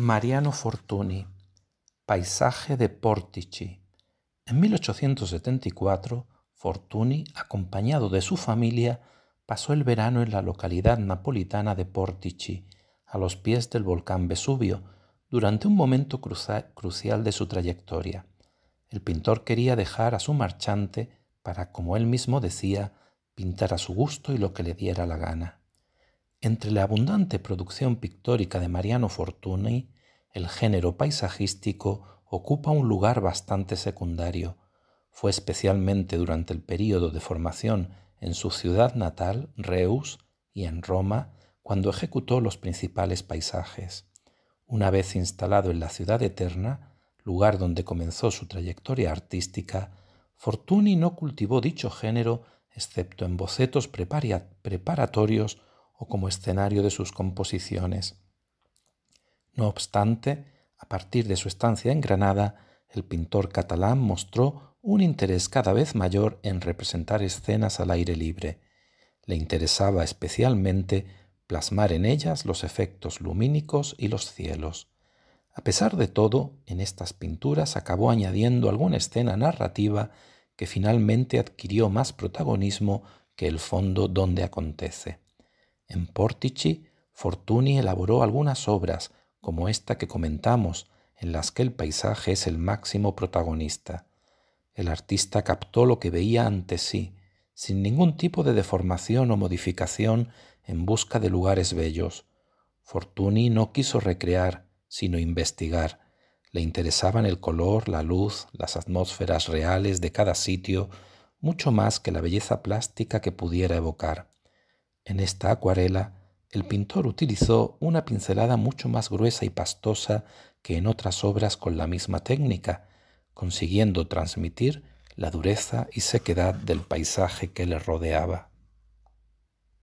Mariano Fortuny, Paisaje de Portici. En 1874, Fortuny, acompañado de su familia, pasó el verano en la localidad napolitana de Portici, a los pies del volcán Vesubio, durante un momento crucial de su trayectoria. El pintor quería dejar a su marchante para, como él mismo decía, pintar a su gusto y lo que le diera la gana. Entre la abundante producción pictórica de Mariano Fortuny, el género paisajístico ocupa un lugar bastante secundario. Fue especialmente durante el período de formación en su ciudad natal, Reus, y en Roma, cuando ejecutó los principales paisajes. Una vez instalado en la ciudad eterna, lugar donde comenzó su trayectoria artística, Fortuny no cultivó dicho género excepto en bocetos preparatorios o como escenario de sus composiciones. No obstante, a partir de su estancia en Granada, el pintor catalán mostró un interés cada vez mayor en representar escenas al aire libre. Le interesaba especialmente plasmar en ellas los efectos lumínicos y los cielos. A pesar de todo, en estas pinturas acabó añadiendo alguna escena narrativa que finalmente adquirió más protagonismo que el fondo donde acontece. En Portici, Fortuny elaboró algunas obras, como esta que comentamos, en las que el paisaje es el máximo protagonista. El artista captó lo que veía ante sí, sin ningún tipo de deformación o modificación en busca de lugares bellos. Fortuny no quiso recrear, sino investigar. Le interesaban el color, la luz, las atmósferas reales de cada sitio, mucho más que la belleza plástica que pudiera evocar. En esta acuarela, el pintor utilizó una pincelada mucho más gruesa y pastosa que en otras obras con la misma técnica, consiguiendo transmitir la dureza y sequedad del paisaje que le rodeaba.